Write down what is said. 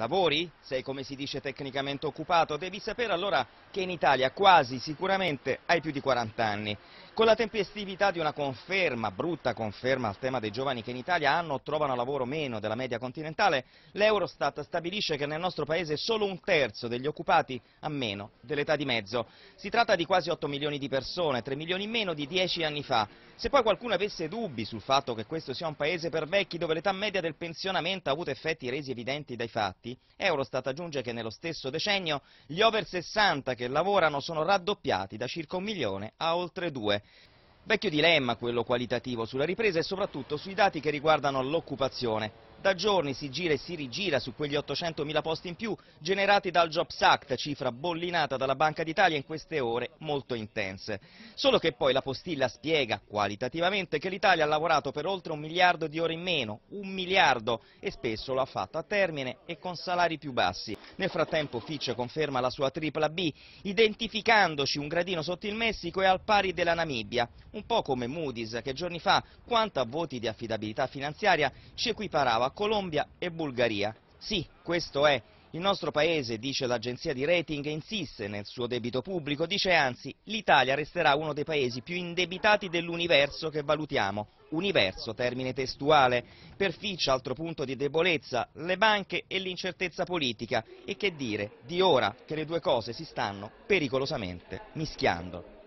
lavori? Sei come si dice tecnicamente occupato? Devi sapere allora che in Italia quasi sicuramente hai più di 40 anni. Con la tempestività di una conferma, brutta conferma al tema dei giovani che in Italia hanno o trovano lavoro meno della media continentale, l'Eurostat stabilisce che nel nostro paese solo un terzo degli occupati ha meno dell'età di mezzo. Si tratta di quasi 8 milioni di persone, 3 milioni in meno di 10 anni fa. Se poi qualcuno avesse dubbi sul fatto che questo sia un paese per vecchi dove l'età media del pensionamento ha avuto effetti resi evidenti dai fatti, dati, Eurostat aggiunge che nello stesso decennio gli over 60 che lavorano sono raddoppiati da circa un milione a oltre due. Vecchio dilemma quello qualitativo sulla ripresa e soprattutto sui dati che riguardano l'occupazione. Da giorni si gira e si rigira su quegli 800.000 posti in più generati dal Jobs Act, cifra bollinata dalla Banca d'Italia in queste ore molto intense. Solo che poi la postilla spiega qualitativamente che l'Italia ha lavorato per oltre un miliardo di ore in meno, un miliardo, e spesso lo ha fatto a termine e con salari più bassi. Nel frattempo Fitch conferma la sua tripla B, identificandoci un gradino sotto il Messico e al pari della Namibia, un po' come Moody's che giorni fa, quanto a voti di affidabilità finanziaria, ci equiparava Colombia e Bulgaria. Sì, questo è. Il nostro paese, dice l'agenzia di rating, insiste nel suo debito pubblico, dice anzi l'Italia resterà uno dei paesi più indebitati dell'universo che valutiamo. Universo, termine testuale. Per Fitch, altro punto di debolezza, le banche e l'incertezza politica. E che dire, di ora che le due cose si stanno pericolosamente mischiando.